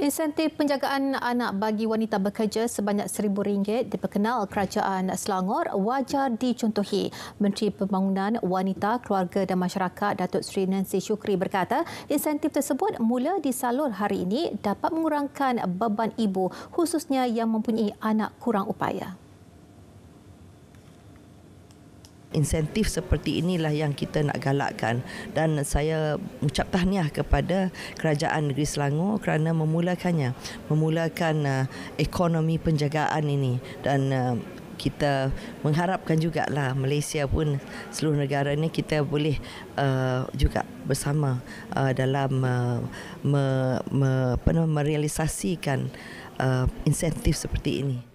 Insentif penjagaan anak bagi wanita bekerja sebanyak rm ringgit diperkenal kerajaan Selangor wajar dicontohi. Menteri Pembangunan Wanita, Keluarga dan Masyarakat Datuk Seri Nancy Syukri berkata insentif tersebut mula disalur hari ini dapat mengurangkan beban ibu khususnya yang mempunyai anak kurang upaya insentif seperti inilah yang kita nak galakkan dan saya ucap tahniah kepada kerajaan negeri Selangor kerana memulakannya memulakan uh, ekonomi penjagaan ini dan uh, kita mengharapkan juga lah Malaysia pun seluruh negara ini kita boleh uh, juga bersama uh, dalam uh, me, me, apa, merealisasikan uh, insentif seperti ini.